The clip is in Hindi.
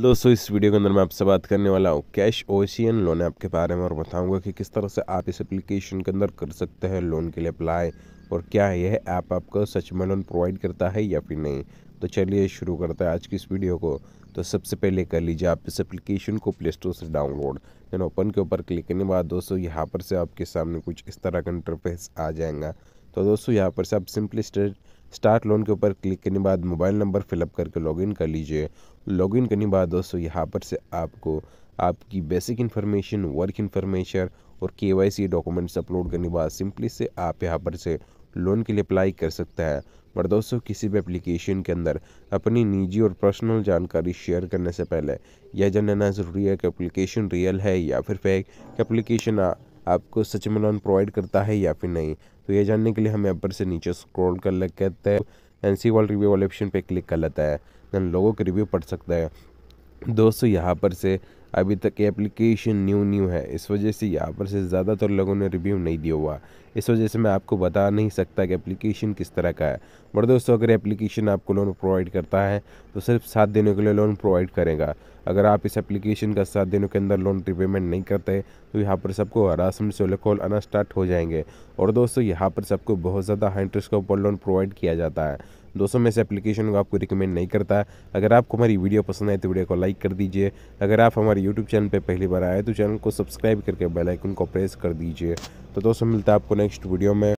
दोस्तों इस वीडियो के अंदर मैं आपसे बात करने वाला हूँ कैश ओशियन लोन ऐप के बारे में और बताऊंगा कि किस तरह से आप इस एप्लीकेशन के अंदर कर सकते हैं लोन के लिए अप्लाई और क्या है यह ऐप आपको सच में लोन प्रोवाइड करता है या फिर नहीं तो चलिए शुरू करते हैं आज की इस वीडियो को तो सबसे पहले कर लीजिए आप इस एप्लीकेशन को प्ले स्टोर से डाउनलोड देन ओपन के ऊपर क्लिक करने के बाद दोस्तों यहाँ पर से आपके सामने कुछ इस तरह का इंटरफेस आ जाएगा तो दोस्तों यहाँ पर से आप सिंपली स्टेट स्टार्ट लोन के ऊपर क्लिक करने बाद मोबाइल नंबर फिलअप करके लॉगिन कर लीजिए लॉगिन करने बाद दोस्तों यहाँ पर से आपको आपकी बेसिक इन्फॉर्मेशन वर्क इन्फॉर्मेशन और के डॉक्यूमेंट्स अपलोड करने बाद सिंपली से आप यहाँ पर से लोन के लिए अप्लाई कर सकता है पर दोस्तों किसी भी एप्लीकेशन के अंदर अपनी निजी और पर्सनल जानकारी शेयर करने से पहले यह जानना ज़रूरी है कि एप्लीकेशन रियल है या फिर फेक एप्लीकेशन आपको सच में लोन प्रोवाइड करता है या फिर नहीं तो ये जानने के लिए हम यहाँ पर से नीचे स्क्रॉल कर लग कहते हैं एन सी वर्ल्ड रिव्यू वाले ऑप्शन पर क्लिक कर लेता है देन लोगों के रिव्यू पढ़ सकता है दोस्तों यहाँ पर से अभी तक ये एप्लीकेशन न्यू न्यू है इस वजह से यहाँ पर से ज़्यादातर लोगों ने रिव्यू नहीं दिया हुआ इस वजह से मैं आपको बता नहीं सकता कि एप्लीकेशन किस तरह का है बट दोस्तों अगर एप्लीकेशन आपको लोन प्रोवाइड करता है तो सिर्फ सात दिनों के लिए लोन प्रोवाइड करेगा अगर आप इस एप्लीकेशन का सात दिनों के अंदर लोन रिपेमेंट नहीं करते तो यहाँ पर सबको हरासमेंट से कॉल आना स्टार्ट हो जाएंगे और दोस्तों यहाँ पर सबको बहुत ज़्यादा हाई इंटरेस्ट का ऊपर लोन प्रोवाइड किया जाता है दोस्तों मैं इस एप्लीकेशन को आपको रिकमेंड नहीं करता अगर आपको हमारी वीडियो पसंद आए तो वीडियो को लाइक कर दीजिए अगर आप हमारी हमारे यूट्यूब चैनल पर पहली बार आए तो चैनल को सब्सक्राइब करके बेलाइकन को प्रेस कर दीजिए तो दोस्तों मिलता है आपको नेक्स्ट वीडियो में